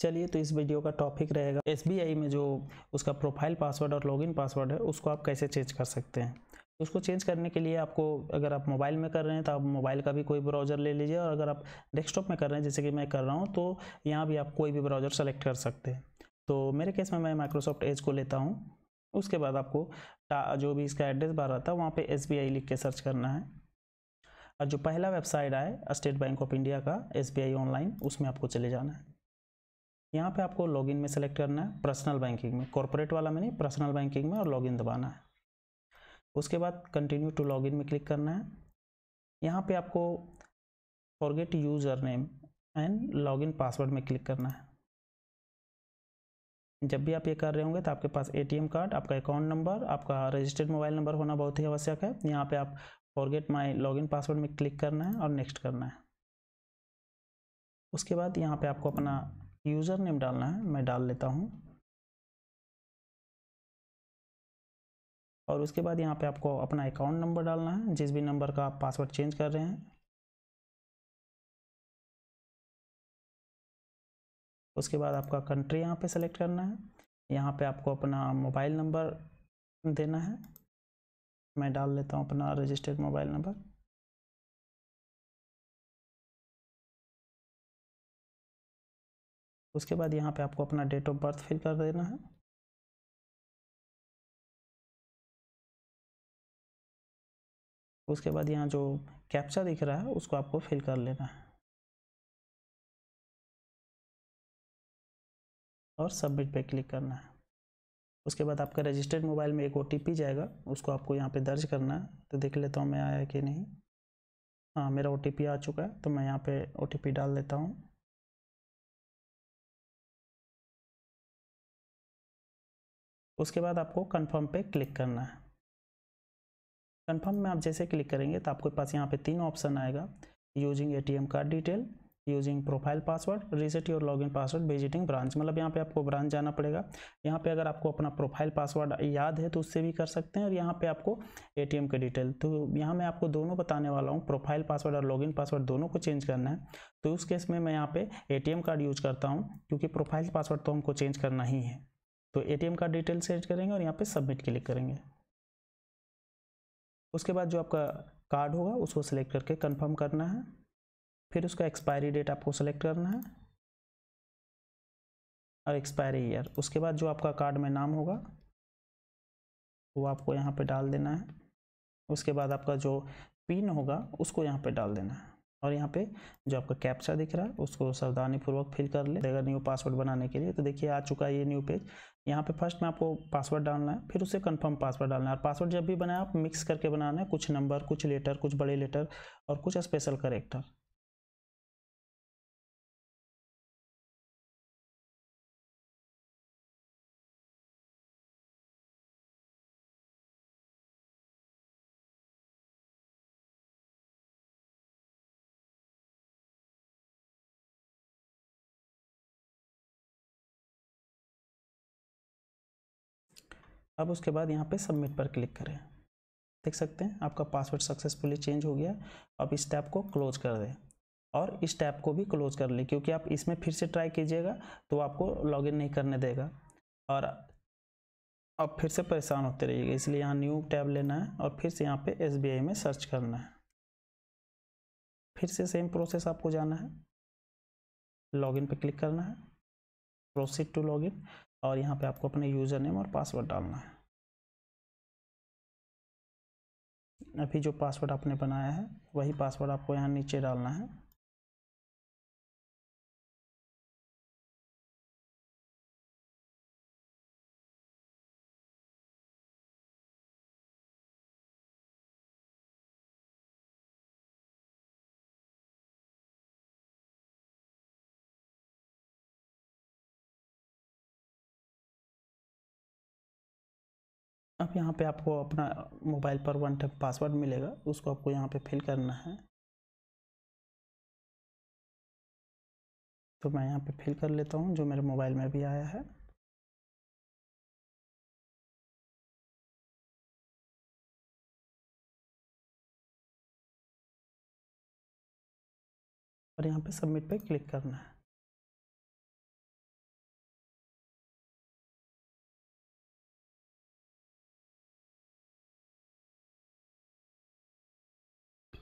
चलिए तो इस वीडियो का टॉपिक रहेगा एस में जो उसका प्रोफाइल पासवर्ड और लॉगिन पासवर्ड है उसको आप कैसे चेंज कर सकते हैं उसको चेंज करने के लिए आपको अगर आप मोबाइल में कर रहे हैं तो आप मोबाइल का भी कोई ब्राउज़र ले लीजिए और अगर आप डेस्कटॉप में कर रहे हैं जैसे कि मैं कर रहा हूँ तो यहाँ भी आप कोई भी ब्राउज़र सेलेक्ट कर सकते हैं तो मेरे केस में मैं माइक्रोसॉफ्ट एज को लेता हूँ उसके बाद आपको जो भी इसका एड्रेस बार रहा है वहाँ पर एस लिख के सर्च करना है और जो पहला वेबसाइट आए स्टेट बैंक ऑफ इंडिया का एस ऑनलाइन उसमें आपको चले जाना है यहाँ पे आपको लॉगिन में सेलेक्ट करना है पर्सनल बैंकिंग में कॉरपोरेट वाला में नहीं पर्सनल बैंकिंग में और लॉगिन दबाना है उसके बाद कंटिन्यू टू लॉगिन में क्लिक करना है यहाँ पे आपको forget username and login password में क्लिक करना है जब भी आप ये कर रहे होंगे तो आपके पास ए कार्ड आपका अकाउंट नंबर आपका रजिस्टर्ड मोबाइल नंबर होना बहुत ही आवश्यक है यहाँ पर आप फॉरगेट माई लॉगिन पासवर्ड में क्लिक करना है और नेक्स्ट करना है उसके बाद यहाँ पे आपको अपना यूज़र नेम डालना है मैं डाल लेता हूँ और उसके बाद यहाँ पे आपको अपना अकाउंट नंबर डालना है जिस भी नंबर का आप पासवर्ड चेंज कर रहे हैं उसके बाद आपका कंट्री यहाँ पे सेलेक्ट करना है यहाँ पे आपको अपना मोबाइल नंबर देना है मैं डाल लेता हूँ अपना रजिस्टर्ड मोबाइल नंबर उसके बाद यहाँ पे आपको अपना डेट ऑफ बर्थ फिल कर देना है उसके बाद यहाँ जो कैप्चा दिख रहा है उसको आपको फिल कर लेना है और सबमिट पे क्लिक करना है उसके बाद आपका रजिस्टर्ड मोबाइल में एक ओ जाएगा उसको आपको यहाँ पे दर्ज करना है तो देख लेता हूँ मैं आया कि नहीं हाँ मेरा ओ आ चुका है तो मैं यहाँ पे ओ डाल देता हूँ उसके बाद आपको कन्फर्म पर क्लिक करना है कन्फर्म में आप जैसे क्लिक करेंगे तो आपके पास यहाँ पर तीन ऑप्शन आएगा यूजिंग एम card detail using profile password reset your login password visiting branch मतलब यहाँ पे आपको ब्रांच जाना पड़ेगा यहाँ पे अगर आपको अपना प्रोफाइल पासवर्ड याद है तो उससे भी कर सकते हैं और यहाँ पे आपको एटीएम के डिटेल तो यहाँ मैं आपको दोनों बताने वाला हूँ प्रोफाइल पासवर्ड और लॉगिन पासवर्ड दोनों को चेंज करना है तो उस केस में मैं यहाँ पर ए कार्ड यूज करता हूँ क्योंकि प्रोफाइल पासवर्ड तो हमको चेंज करना ही है तो एटीएम कार्ड डिटेल सर्च करेंगे और यहाँ पे सबमिट क्लिक करेंगे उसके बाद जो आपका कार्ड होगा उसको सिलेक्ट करके कंफर्म करना है फिर उसका एक्सपायरी डेट आपको सेलेक्ट करना है और एक्सपायरी ईयर उसके बाद जो आपका कार्ड में नाम होगा वो आपको यहाँ पे डाल देना है उसके बाद आपका जो पिन होगा उसको यहाँ पे डाल देना है और यहाँ पे जो आपका कैप्चा दिख रहा है उसको सावधानीपूर्वक फिल कर ले अगर न्यू पासवर्ड बनाने के लिए तो देखिए आ चुका है ये न्यू पेज यहाँ पे फर्स्ट में आपको पासवर्ड डालना है फिर उसे कंफर्म पासवर्ड डालना है और पासवर्ड जब भी बनाए आप मिक्स करके बनाना है कुछ नंबर कुछ लेटर कुछ बड़े लेटर और कुछ स्पेशल करेक्टर अब उसके बाद यहाँ पे सबमिट पर क्लिक करें देख सकते हैं आपका पासवर्ड सक्सेसफुली चेंज हो गया अब इस टैब को क्लोज कर दें और इस टैब को भी क्लोज कर लें क्योंकि आप इसमें फिर से ट्राई कीजिएगा तो आपको लॉग नहीं करने देगा और अब फिर से परेशान होते रहिएगा इसलिए यहाँ न्यू टैब लेना है और फिर से यहाँ पे एस में सर्च करना है फिर से सेम प्रोसेस आपको जाना है लॉगिन पे क्लिक करना है प्रोसीड टू लॉगिन और यहाँ पे आपको अपने यूज़र नेम और पासवर्ड डालना है अभी जो पासवर्ड आपने बनाया है वही पासवर्ड आपको यहाँ नीचे डालना है अब यहाँ पे आपको अपना मोबाइल पर वन टाइम पासवर्ड मिलेगा उसको आपको यहाँ पे फिल करना है तो मैं यहाँ पे फिल कर लेता हूँ जो मेरे मोबाइल में भी आया है और यहाँ पे सबमिट पे क्लिक करना है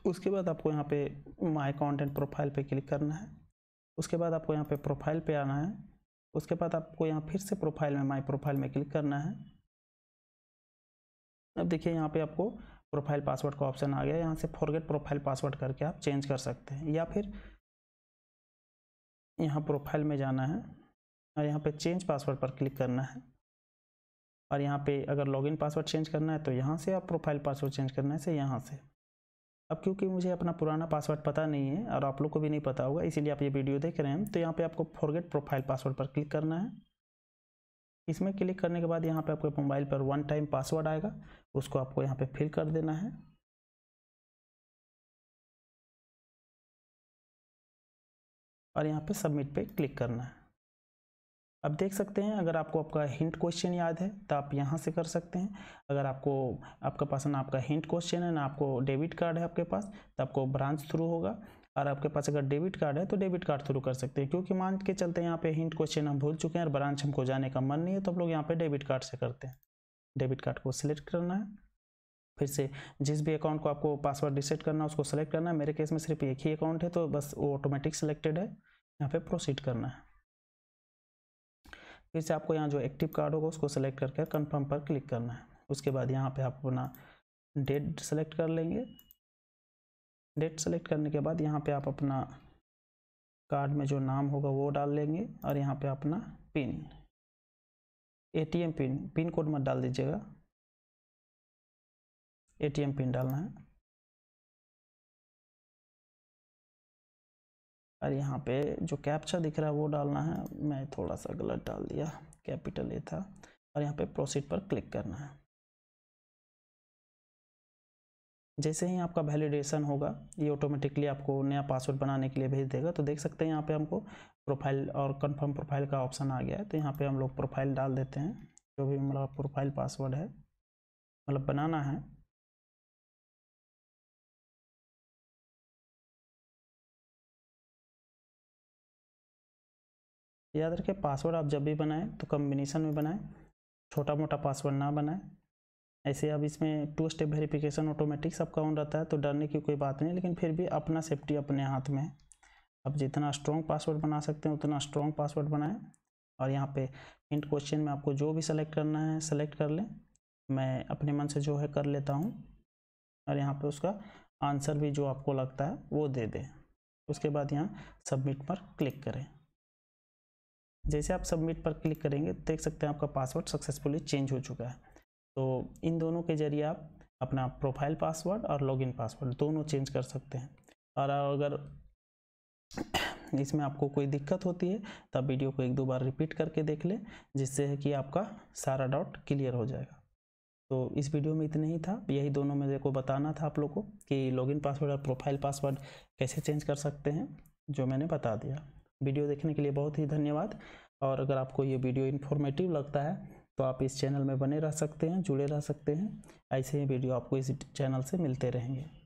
उसके बाद आपको यहाँ पे माय कंटेंट प्रोफाइल पे क्लिक करना है उसके बाद आपको यहाँ पे प्रोफाइल पे आना है उसके बाद आपको यहाँ फिर से प्रोफाइल में माय प्रोफाइल में क्लिक करना है अब देखिए यहाँ पे आपको प्रोफाइल पासवर्ड का ऑप्शन आ गया यहाँ से फॉरगेट प्रोफाइल पासवर्ड करके आप चेंज कर सकते हैं या फिर यहाँ प्रोफाइल में जाना है और यहाँ पे चेंज पासवर्ड पर क्लिक करना है और यहाँ पे अगर लॉगिन पासवर्ड चेंज करना है तो यहाँ से आप प्रोफाइल पासवर्ड चेंज करना है से यहाँ से अब क्योंकि मुझे अपना पुराना पासवर्ड पता नहीं है और आप लोग को भी नहीं पता होगा इसीलिए आप ये वीडियो देख रहे हैं तो यहाँ पे आपको फॉरगेट प्रोफाइल पासवर्ड पर क्लिक करना है इसमें क्लिक करने के बाद यहाँ पे आपके मोबाइल पर वन टाइम पासवर्ड आएगा उसको आपको यहाँ पे फिल कर देना है और यहाँ पे सबमिट पे क्लिक करना है अब देख सकते हैं अगर आपको आपका हिंट क्वेश्चन याद है तो आप यहाँ से कर सकते हैं अगर आपको आपके पास ना आपका हिंट क्वेश्चन है ना आपको डेबिट कार्ड है आपके पास तो आपको ब्रांच थ्रू होगा और आपके पास अगर डेबिट कार्ड है तो डेबिट कार्ड थ्रू कर सकते हैं क्योंकि मान के चलते हैं यहाँ पे हिंट क्वेश्चन हम भूल चुके हैं और ब्रांच हमको जाने का मन नहीं है तो हम लोग यहाँ पे डेबिट कार्ड से करते हैं डेबिट कार्ड को सिलेक्ट करना है फिर से जिस भी अकाउंट को आपको पासवर्ड रिसेट करना है उसको सेलेक्ट करना है मेरे केस में सिर्फ एक ही अकाउंट है तो बस वो ऑटोमेटिक सिलेक्टेड है यहाँ पर प्रोसीड करना है फिर से आपको यहाँ जो एक्टिव कार्ड होगा उसको सेलेक्ट करके कन्फर्म पर क्लिक करना है उसके बाद यहाँ पे आप अपना डेट सेलेक्ट कर लेंगे डेट सेलेक्ट करने के बाद यहाँ पे आप अपना कार्ड में जो नाम होगा वो डाल लेंगे और यहाँ पे अपना pin ATM pin pin code मत डाल दीजिएगा एटीएम पिन डालना है और यहाँ पे जो कैप्चा दिख रहा है वो डालना है मैं थोड़ा सा गलत डाल दिया कैपिटल ए था और यहाँ पे प्रोसीड पर क्लिक करना है जैसे ही आपका वैलिडेशन होगा ये ऑटोमेटिकली आपको नया पासवर्ड बनाने के लिए भेज देगा तो देख सकते हैं यहाँ पे हमको प्रोफाइल और कंफर्म प्रोफाइल का ऑप्शन आ गया है तो यहाँ पे हम लोग प्रोफाइल डाल देते हैं जो भी मतलब प्रोफाइल पासवर्ड है मतलब बनाना है याद रखें पासवर्ड आप जब भी बनाएं तो कम्बिनेशन में बनाएं छोटा मोटा पासवर्ड ना बनाएं ऐसे अब इसमें टू स्टेप वेरिफिकेशन ऑटोमेटिक सबका ऑन रहता है तो डरने की कोई बात नहीं लेकिन फिर भी अपना सेफ्टी अपने हाथ में है आप जितना स्ट्रॉन्ग पासवर्ड बना सकते हैं उतना स्ट्रॉन्ग पासवर्ड बनाएं और यहाँ पे इंट क्वेश्चन में आपको जो भी सेलेक्ट करना है सेलेक्ट कर लें मैं अपने मन से जो है कर लेता हूँ और यहाँ पर उसका आंसर भी जो आपको लगता है वो दे दें उसके बाद यहाँ सबमिट पर क्लिक करें जैसे आप सबमिट पर क्लिक करेंगे देख सकते हैं आपका पासवर्ड सक्सेसफुली चेंज हो चुका है तो इन दोनों के जरिए आप अपना प्रोफाइल पासवर्ड और लॉगिन पासवर्ड दोनों चेंज कर सकते हैं और अगर इसमें आपको कोई दिक्कत होती है तो आप वीडियो को एक दो बार रिपीट करके देख लें जिससे है कि आपका सारा डाउट क्लियर हो जाएगा तो इस वीडियो में इतना ही था यही दोनों में को बताना था आप लोग को कि लॉगिन पासवर्ड और प्रोफाइल पासवर्ड कैसे चेंज कर सकते हैं जो मैंने बता दिया वीडियो देखने के लिए बहुत ही धन्यवाद और अगर आपको ये वीडियो इन्फॉर्मेटिव लगता है तो आप इस चैनल में बने रह सकते हैं जुड़े रह सकते हैं ऐसे ही वीडियो आपको इस चैनल से मिलते रहेंगे